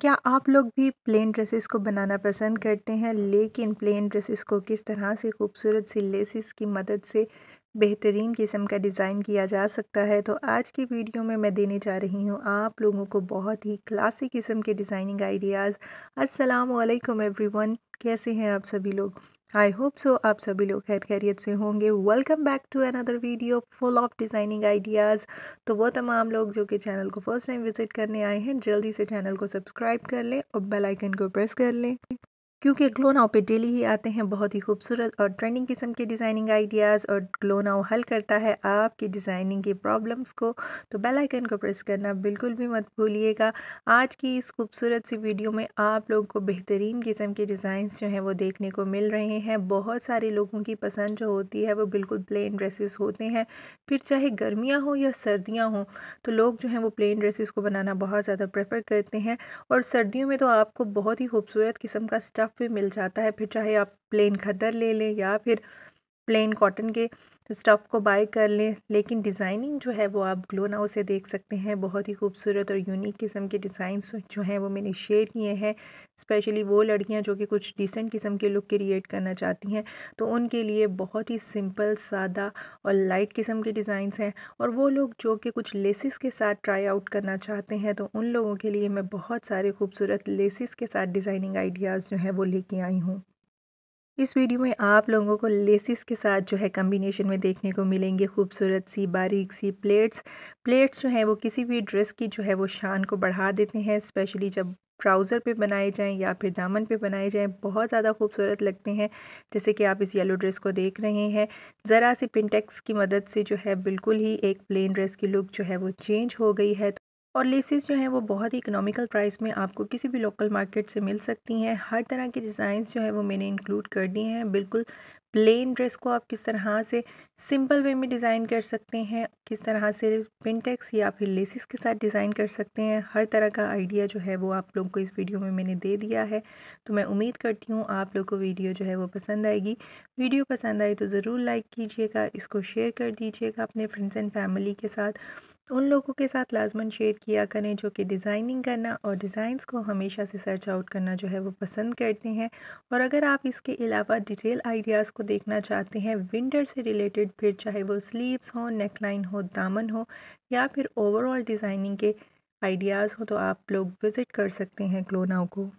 क्या आप लोग भी प्लेन ड्रेसेस को बनाना पसंद करते हैं लेकिन प्लेन ड्रेसेस को किस तरह से खूबसूरत सी लेसिस की मदद से बेहतरीन किस्म का डिज़ाइन किया जा सकता है तो आज की वीडियो में मैं देने जा रही हूँ आप लोगों को बहुत ही क्लासिक किस्म के डिज़ाइनिंग आइडियाज़ अस्सलाम वालेकुम एवरीवन कैसे हैं आप सभी लोग आई होप सो आप सभी लोग खैर खैरियत से होंगे welcome back to another video full of designing ideas तो वो तमाम लोग जो कि चैनल को फर्स्ट टाइम विजिट करने आए हैं जल्दी से चैनल को सब्सक्राइब कर लें और बेल आइकन को प्रेस कर लें क्योंकि ग्लो नाव पे डेली ही आते हैं बहुत ही खूबसूरत और ट्रेंडिंग किस्म के डिज़ाइनिंग आइडियाज़ और ग्लो नाव हल करता है आपकी डिज़ाइनिंग की प्रॉब्लम्स को तो बेल आइकन को प्रेस करना बिल्कुल भी मत भूलिएगा आज की इस खूबसूरत सी वीडियो में आप लोगों को बेहतरीन किस्म के डिज़ाइंस जो हैं वो देखने को मिल रहे हैं बहुत सारे लोगों की पसंद जो होती है वो बिल्कुल प्लेन ड्रेसेस होते हैं फिर चाहे गर्मियाँ हों या सर्दियाँ हों तो लोग जो हैं वो प्लेन ड्रेसेस को बनाना बहुत ज़्यादा प्रेफर करते हैं और सर्दियों में तो आपको बहुत ही खूबसूरत किस्म का स्टफ़ भी मिल जाता है फिर चाहे आप प्लेन खदर ले लें या फिर प्लेन कॉटन के तो स्टफ़ को बाय कर लें लेकिन डिज़ाइनिंग जो है वो आप ग्लो नाउ से देख सकते हैं बहुत ही खूबसूरत और यूनिक किस्म के डिज़ाइंस जो हैं वो मैंने शेयर किए हैं स्पेशली वो लड़कियां जो कि कुछ डिसेंट किस्म के लुक क्रिएट करना चाहती हैं तो उनके लिए बहुत ही सिंपल सादा और लाइट किस्म के डिज़ाइंस हैं और वो लोग जो कि कुछ लेसिस के साथ ट्राई आउट करना चाहते हैं तो उन लोगों के लिए मैं बहुत सारे खूबसूरत लेसिस के साथ डिज़ाइनिंग आइडियाज़ जो हैं वो लेके आई हूँ इस वीडियो में आप लोगों को लेसिस के साथ जो है कम्बिनेशन में देखने को मिलेंगे खूबसूरत सी बारीक सी प्लेट्स प्लेट्स जो हैं वो किसी भी ड्रेस की जो है वो शान को बढ़ा देते हैं स्पेशली जब ट्राउज़र पे बनाए जाएं या फिर दामन पे बनाए जाएं बहुत ज़्यादा खूबसूरत लगते हैं जैसे कि आप इस येलो ड्रेस को देख रहे हैं ज़रा सी पिंटेक्स की मदद से जो है बिल्कुल ही एक प्लेन ड्रेस की लुक जो है वो चेंज हो गई है और लेसेस जो हैं वो बहुत ही इकोनॉमिकल प्राइस में आपको किसी भी लोकल मार्केट से मिल सकती हैं हर तरह के डिज़ाइंस जो है वो मैंने इंक्लूड कर दिए हैं बिल्कुल प्लेन ड्रेस को आप किस तरह से सिंपल वे में डिज़ाइन कर सकते हैं किस तरह से पिनटेक्स या फिर लेसिस के साथ डिज़ाइन कर सकते हैं हर तरह का आइडिया जो है वो आप लोगों को इस वीडियो में मैंने दे दिया है तो मैं उम्मीद करती हूँ आप लोगों को वीडियो जो है वो पसंद आएगी वीडियो पसंद आई तो ज़रूर लाइक कीजिएगा इसको शेयर कर दीजिएगा अपने फ्रेंड्स एंड फैमिली के साथ उन लोगों के साथ लाजमन शेयर किया करें जो कि डिज़ाइनिंग करना और डिज़ाइंस को हमेशा से सर्च आउट करना जो है वो पसंद करते हैं और अगर आप इसके अलावा डिटेल आइडियाज़ को देखना चाहते हैं विंटर से रिलेटेड फिर चाहे वो स्लीव्स हो नेकलाइन हो दामन हो या फिर ओवरऑल डिज़ाइनिंग के आइडियाज़ हो तो आप लोग विज़िट कर सकते हैं क्लोनाओ को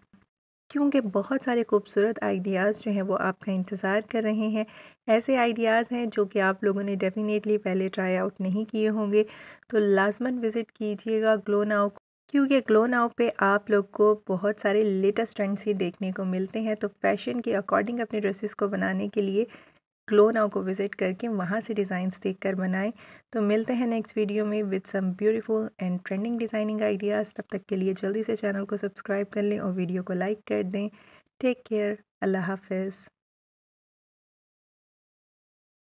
क्योंकि बहुत सारे खूबसूरत आइडियाज़ जो हैं वो आपका इंतज़ार कर रहे हैं ऐसे आइडियाज़ हैं जो कि आप लोगों ने डेफ़िनेटली पहले ट्राई आउट नहीं किए होंगे तो लाजमन विज़िट कीजिएगा ग्लो नाउ क्योंकि ग्लो नाउ पे आप लोग को बहुत सारे लेटेस्ट ट्रेंड्स ही देखने को मिलते हैं तो फैशन के अकॉर्डिंग अपने ड्रेसेस को बनाने के लिए ग्लो नाव को विज़िट करके वहाँ से डिज़ाइंस देख कर बनाएँ तो मिलते हैं नेक्स्ट वीडियो में with some beautiful and trending designing ideas तब तक के लिए जल्दी से चैनल को सब्सक्राइब कर लें और वीडियो को लाइक कर दें टेक केयर अल्लाह हाफिज़